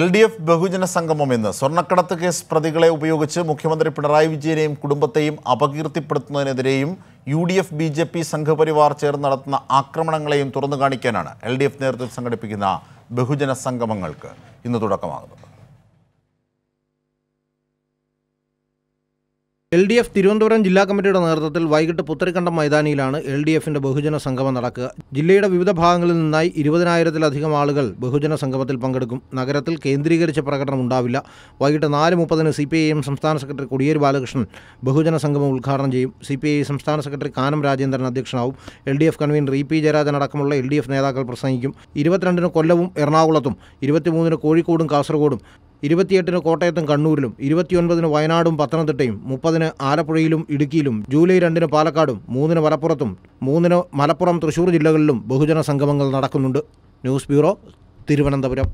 L D F ബഹുജന സംഗമം ഇന്ന് സ്വർണ്ണക്കടത്ത് കേസ് പ്രതികളെ ഉപയോഗിച്ച് മുഖ്യമന്ത്രി പിണറായി വിജയനെയും കുടുംബത്തെയും അപകീർത്തിപ്പെടുത്തുന്നതിനെതിരെയും U D F B J P Sangh Parivar ചേർന്ന് നടത്തുന്ന ആക്രമണങ്ങളെയും തുറന്നു കാണിക്കാനാണ് എൽ ഡി എഫ് നേതൃത്വം സംഘടിപ്പിക്കുന്ന ബഹുജന സംഗമങ്ങൾക്ക് ഇന്ന് തുടക്കമാകുന്നത് എൽ ഡി എഫ് തിരുവനന്തപുരം ജില്ലാ കമ്മിറ്റിയുടെ നേതൃത്വത്തിൽ വൈകിട്ട് പുത്തരിക്കണ്ടം മൈതാനിയിലാണ് എൽ ഡി എഫിന്റെ ബഹുജന സംഗമം നടക്കുക ജില്ലയുടെ വിവിധ ഭാഗങ്ങളിൽ നിന്നായി ഇരുപതിനായിരത്തിലധികം ആളുകൾ ബഹുജന സംഗമത്തിൽ പങ്കെടുക്കും നഗരത്തിൽ കേന്ദ്രീകരിച്ച പ്രകടനം ഉണ്ടാവില്ല വൈകിട്ട് നാല് മുപ്പതിന് സി പി ഐ എം സംസ്ഥാന സെക്രട്ടറി കൊടിയേരി ബാലകൃഷ്ണൻ ബഹുജന സംഗമം ഉദ്ഘാടനം ചെയ്യും സി പി ഐ സംസ്ഥാന സെക്രട്ടറി കാനം രാജേന്ദ്രൻ അധ്യക്ഷനാവും L D F convener E P Jayarajan അടക്കമുള്ള എൽ ഡി എഫ് നേതാക്കൾ പ്രസംഗിക്കും ഇരുപത്തിരണ്ടിന് കൊല്ലവും എറണാകുളത്തും ഇരുപത്തിമൂന്നിന് കോഴിക്കോടും കാസർഗോഡും ഇരുപത്തിയെട്ടിന് കോട്ടയത്തും കണ്ണൂരിലും ഇരുപത്തിയൊൻപതിന് വയനാടും പത്തനംതിട്ടയും മുപ്പതിന് ആലപ്പുഴയിലും ഇടുക്കിയിലും ജൂലൈ രണ്ടിന് പാലക്കാടും മൂന്നിന് മലപ്പുറത്തും മൂന്നിന് മലപ്പുറം തൃശൂർ ജില്ലകളിലും ബഹുജന സംഗമങ്ങൾ നടക്കുന്നുണ്ട് ന്യൂസ് ബ്യൂറോ തിരുവനന്തപുരം